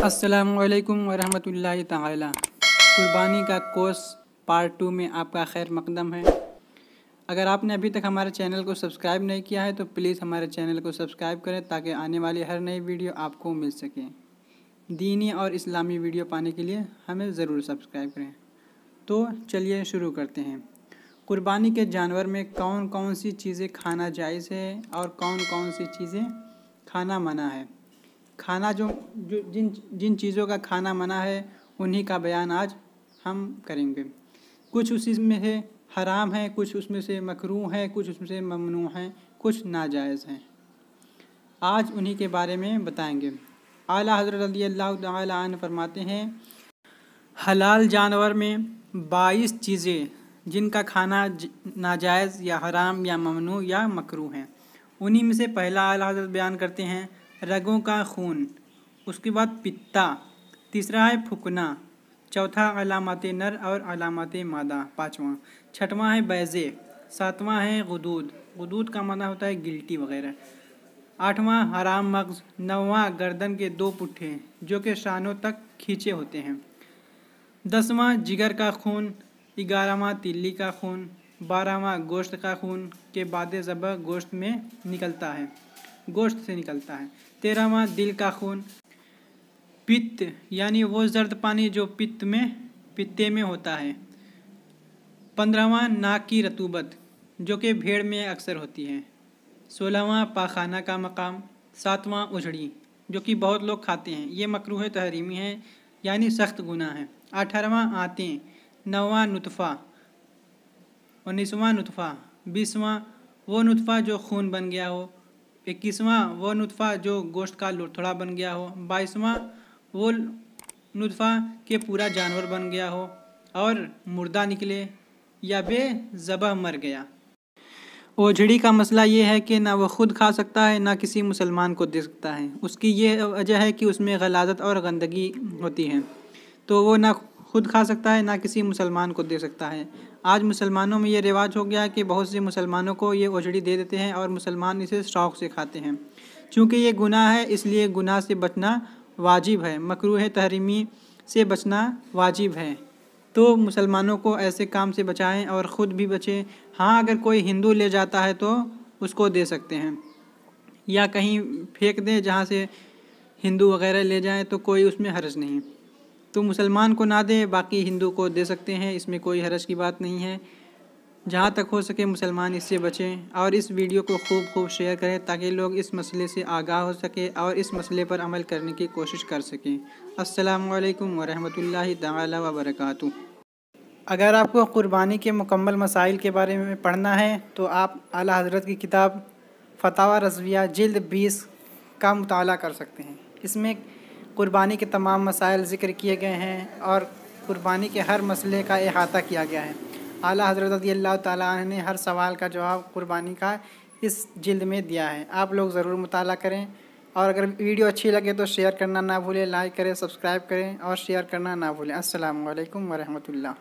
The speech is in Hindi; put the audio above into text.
अस्सलाम वालेकुम वरहमतुल्लाहि ताला कुर्बानी का कोर्स पार्ट टू में आपका खैर मकदम है अगर आपने अभी तक हमारे चैनल को सब्सक्राइब नहीं किया है तो प्लीज़ हमारे चैनल को सब्सक्राइब करें ताकि आने वाली हर नई वीडियो आपको मिल सके दीनी और इस्लामी वीडियो पाने के लिए हमें ज़रूर सब्सक्राइब करें तो चलिए शुरू करते हैं कुर्बानी के जानवर में कौन कौन सी चीज़ें खाना जायज़ है और कौन कौन सी चीज़ें खाना मना है खाना जो जो जिन जिन चीज़ों का खाना मना है उन्हीं का बयान आज हम करेंगे कुछ उसी में है हराम है कुछ उसमें से मकरू है कुछ उसमें से ममनू हैं कुछ नाजायज़ हैं आज उन्हीं के बारे में बताएंगे आला हजरत अल्लाह फरमाते हैं हलाल जानवर में बाईस चीज़ें जिनका खाना नाजायज़ या हराम या ममनू या मकरू हैं उन्हीं में से पहला आला हजरत बयान करते हैं रगों का खून उसके बाद पित्ता तीसरा है फुकना चौथा अलामत नर और अलामत मादा पाँचवा छठवा है बैज़े सातवां है गदूद गदूद का माना होता है गिल्टी वगैरह आठवां हराम मगज़ नौवां गर्दन के दो पुट्ठे जो कि शानों तक खींचे होते हैं दसवां जिगर का खून ग्यारहवा तिल्ली का खून बारहवा गोश्त का खून के बाद जब गोश्त में निकलता है गोश्त से निकलता है तेरहवा दिल का खून पित्त यानी वो जर्द पानी जो पित्त में पित्ते में होता है पंद्रहवा नाक की रतूबत जो कि भेड़ में अक्सर होती है सोलहवा पाखाना का मकाम सातवां उजड़ी जो कि बहुत लोग खाते हैं ये मकरूह तहरीमी है यानी सख्त गुना है अठारहवा आते नवा नुतफ़ा उन्नीसवा नुतफ़ा बीसवा वो नुतफ़ा जो खून बन गया हो इक्कीसवां वो नुतफ़ा जो गोश्त का लुथड़ा बन गया हो बाईसवां वो नुतफ़ा के पूरा जानवर बन गया हो और मुर्दा निकले या बे मर गया ओझड़ी का मसला ये है कि ना वो ख़ुद खा सकता है ना किसी मुसलमान को दे सकता है उसकी ये वजह है कि उसमें गलाजत और गंदगी होती है तो वो ना खुद खा सकता है ना किसी मुसलमान को दे सकता है आज मुसलमानों में ये रिवाज हो गया है कि बहुत से मुसलमानों को ये ओझड़ी दे देते हैं और मुसलमान इसे शौक़ से खाते हैं चूँकि ये गुनाह है इसलिए गुनाह से बचना वाजिब है मकरूह तहरीमी से बचना वाजिब है तो मुसलमानों को ऐसे काम से बचाएं और ख़ुद भी बचें हाँ अगर कोई हिंदू ले जाता है तो उसको दे सकते हैं या कहीं फेंक दें जहाँ से हिंदू वगैरह ले जाएं तो कोई उसमें हर्ज नहीं तो मुसलमान को ना दें बाकी हिंदू को दे सकते हैं इसमें कोई हरज की बात नहीं है जहाँ तक हो सके मुसलमान इससे बचें और इस वीडियो को खूब खूब शेयर करें ताकि लोग इस मसले से आगाह हो सके और इस मसले पर अमल करने की कोशिश कर सकें असलकम वरहमल ताली अगर आपको क़ुरबानी के मुकम्मल मसाइल के बारे में पढ़ना है तो आप आला हज़रत की किताब फतावा रजविया जल्द बीस का मताल कर सकते हैं इसमें क़ुरबानी के तमाम मसाइल ज़िक्र किए गए हैं और कुर्बानी के हर मसले का अहाता किया गया है आला हज़रत रदी अल्लाह ताली ने हर सवाल का जवाब क़ुरबानी का इस जिल्द में दिया है आप लोग ज़रूर मुताल करें और अगर वीडियो अच्छी लगे तो शेयर करना ना भूलें लाइक करें सब्सक्राइब करें और शेयर करना ना भूलें असल वरहमल